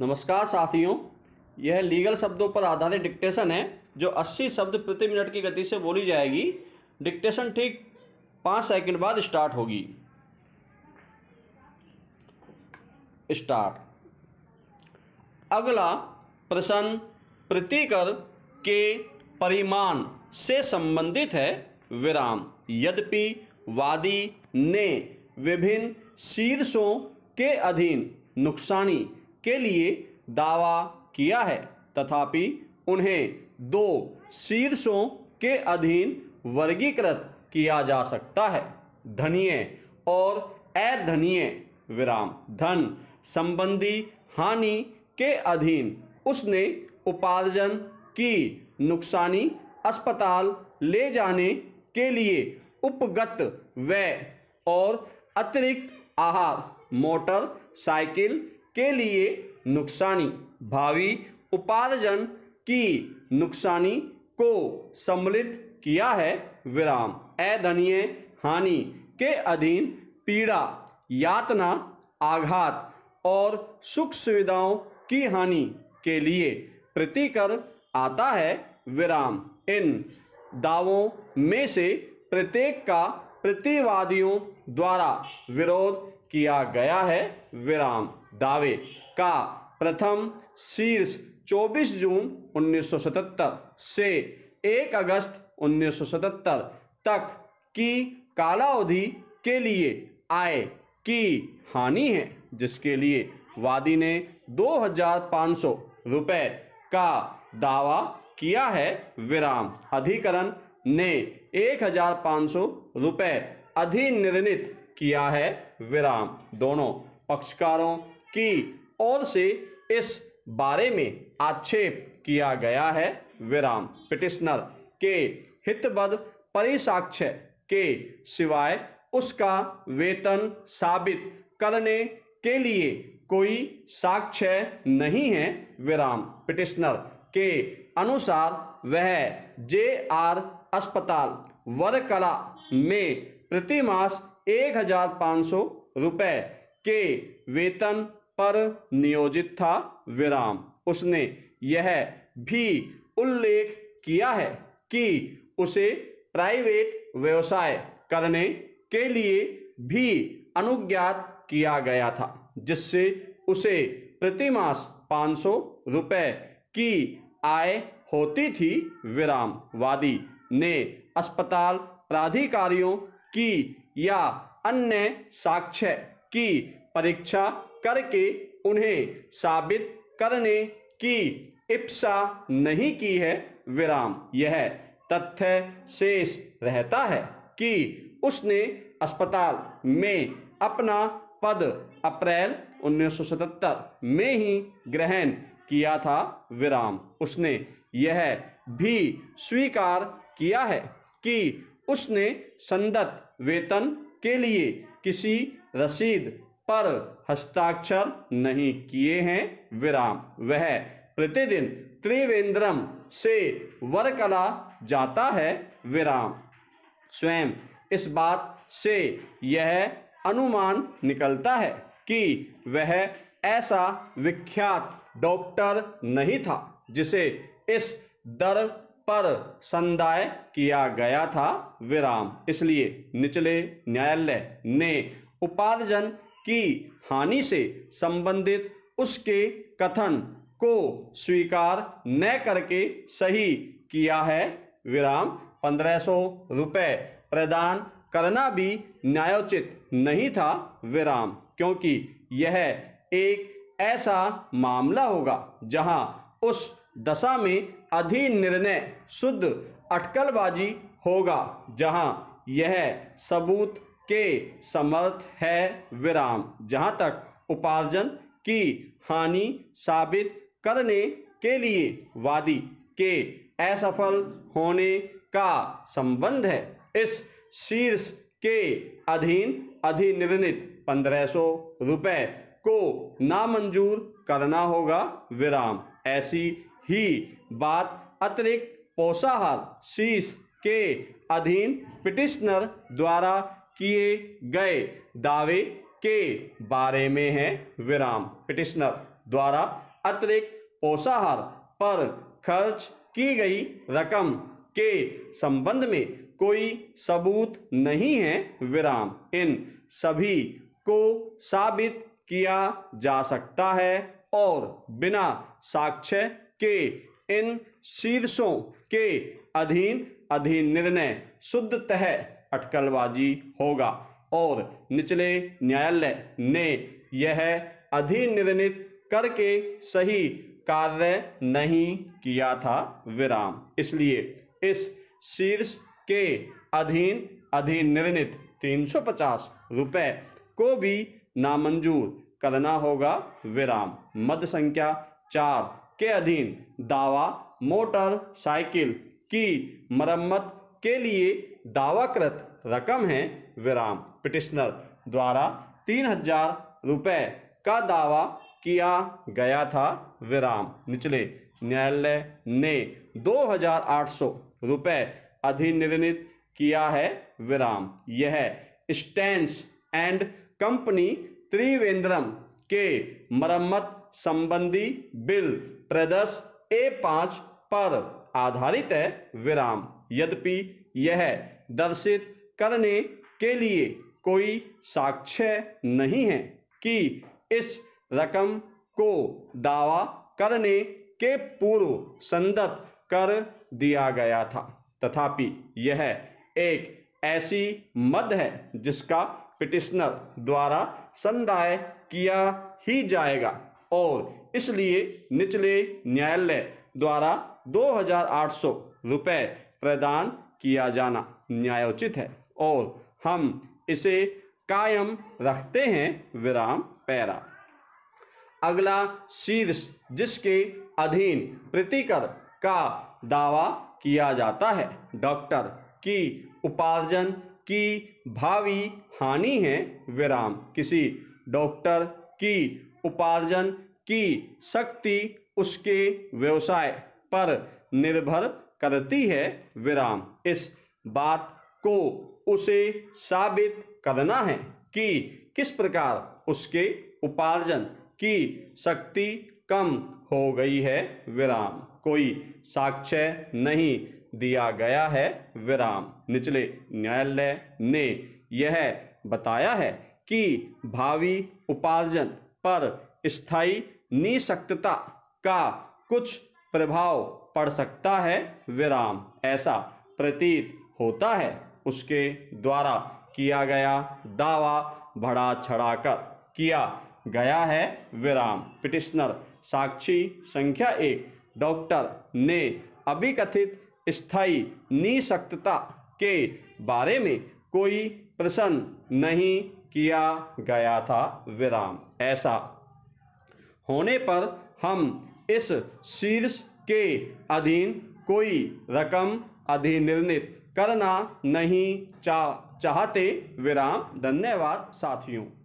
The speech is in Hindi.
नमस्कार साथियों यह लीगल शब्दों पर आधारित डिक्टेशन है जो 80 शब्द प्रति मिनट की गति से बोली जाएगी डिक्टेशन ठीक पाँच सेकंड बाद स्टार्ट होगी स्टार्ट अगला प्रश्न प्रतिकर के परिमाण से संबंधित है विराम यद्यपि वादी ने विभिन्न शीर्षों के अधीन नुकसानी के लिए दावा किया है तथापि उन्हें दो शीर्षों के अधीन वर्गीकृत किया जा सकता है धनीय और अधनीय विराम धन संबंधी हानि के अधीन उसने उपार्जन की नुकसानी अस्पताल ले जाने के लिए उपगत व्यय और अतिरिक्त आहार मोटर साइकिल के लिए नुकसानी भावी उपार्जन की नुकसानी को सम्मिलित किया है विराम अधनीय हानि के अधीन पीड़ा यातना आघात और सुख सुविधाओं की हानि के लिए प्रतिकर आता है विराम इन दावों में से प्रत्येक का प्रतिवादियों द्वारा विरोध किया गया है विराम दावे का प्रथम शीर्ष 24 जून 1977 से 1 अगस्त 1977 तक की कालावधि के लिए आय की हानि है जिसके लिए वादी ने 2,500 रुपए का दावा किया है विराम अधिकरण ने 1,500 रुपए अधिनिर्णित किया है विराम दोनों पक्षकारों की ओर से इस बारे में आक्षेप किया गया है विराम पिटिशनर के हितबद्ध परिसाक्ष्य के सिवाय उसका वेतन साबित करने के लिए कोई साक्ष्य नहीं है विराम पिटिशनर के अनुसार वह जे आर अस्पताल कला में प्रतिमास एक हजार पाँच सौ रुपये के वेतन पर नियोजित था विराम उसने यह भी उल्लेख किया है कि उसे प्राइवेट व्यवसाय करने के लिए भी अनुज्ञात किया गया था जिससे उसे प्रतिमास पाँच सौ रुपये की आय होती थी विराम वादी ने अस्पताल प्राधिकारियों की या अन्य साक्ष्य की परीक्षा करके उन्हें साबित करने की इप्सा नहीं की है विराम यह तथ्य शेष रहता है कि उसने अस्पताल में अपना पद अप्रैल 1977 में ही ग्रहण किया था विराम उसने यह भी स्वीकार किया है कि उसने संदत वेतन के लिए किसी रसीद पर हस्ताक्षर नहीं किए हैं विराम वह प्रतिदिन त्रिवेंद्रम से वरकला जाता है विराम स्वयं इस बात से यह अनुमान निकलता है कि वह ऐसा विख्यात डॉक्टर नहीं था जिसे इस दर पर संदाय किया गया था विराम इसलिए निचले न्यायालय ने उपार्जन की हानि से संबंधित उसके कथन को स्वीकार न करके सही किया है विराम पंद्रह सौ रुपये प्रदान करना भी न्यायोचित नहीं था विराम क्योंकि यह एक ऐसा मामला होगा जहां उस दशा में अधिनिर्णय शुद्ध अटकलबाजी होगा जहां यह सबूत के समर्थ है विराम जहां तक उपार्जन की हानि साबित करने के लिए वादी के असफल होने का संबंध है इस शीर्ष के अधीन अधिनिर्णित पंद्रह सौ रुपये को नामंजूर करना होगा विराम ऐसी ही बात अतिरिक्त पोषाहार शीश के अधीन पिटिशनर द्वारा किए गए दावे के बारे में है विराम पिटिशनर द्वारा अतिरिक्त पोषाहार पर खर्च की गई रकम के संबंध में कोई सबूत नहीं है विराम इन सभी को साबित किया जा सकता है और बिना साक्ष्य के इन शीर्षों के अधीन अधीन निर्णय शुद्धतः अटकलबाजी होगा और निचले न्यायालय ने यह निर्णित करके सही कार्य नहीं किया था विराम इसलिए इस शीर्ष के अधीन अधीन निर्णित 350 रुपए को भी नामंजूर करना होगा विराम मध्य संख्या चार के अधीन दावा मोटर साइकिल की मरम्मत के लिए दावाकृत रकम है विराम पिटिशनर द्वारा तीन हजार रुपये का दावा किया गया था विराम निचले न्यायालय ने दो हजार आठ सौ रुपये अधिनिर्णित किया है विराम यह स्टैंड एंड कंपनी त्रिवेंद्रम के मरम्मत संबंधी बिल प्रदश ए पांच पर आधारित है विराम यद्यपि यह दर्शित करने के लिए कोई साक्ष्य नहीं है कि इस रकम को दावा करने के पूर्व संदत कर दिया गया था तथापि यह एक ऐसी मद है जिसका पिटिशनर द्वारा संदाय किया ही जाएगा और इसलिए निचले न्यायालय द्वारा 2800 रुपए प्रदान किया जाना न्यायोचित है और हम इसे कायम रखते हैं विराम पैरा अगला शीर्ष जिसके अधीन प्रतिकर का दावा किया जाता है डॉक्टर की उपार्जन की भावी हानि है विराम किसी डॉक्टर की उपार्जन की शक्ति उसके व्यवसाय पर निर्भर करती है विराम इस बात को उसे साबित करना है कि किस प्रकार उसके उपार्जन की शक्ति कम हो गई है विराम कोई साक्ष्य नहीं दिया गया है विराम निचले न्यायालय ने यह बताया है कि भावी उपार्जन पर स्थायी निशक्तता का कुछ प्रभाव पड़ सकता है विराम ऐसा प्रतीत होता है उसके द्वारा किया गया दावा भड़ा छड़ाकर किया गया है विराम पिटिशनर साक्षी संख्या एक डॉक्टर ने अभिकथित स्थायी निशक्तता के बारे में कोई प्रश्न नहीं किया गया था विराम ऐसा होने पर हम इस शीर्ष के अधीन कोई रकम अधिनिर्णित करना नहीं चा, चाहते विराम धन्यवाद साथियों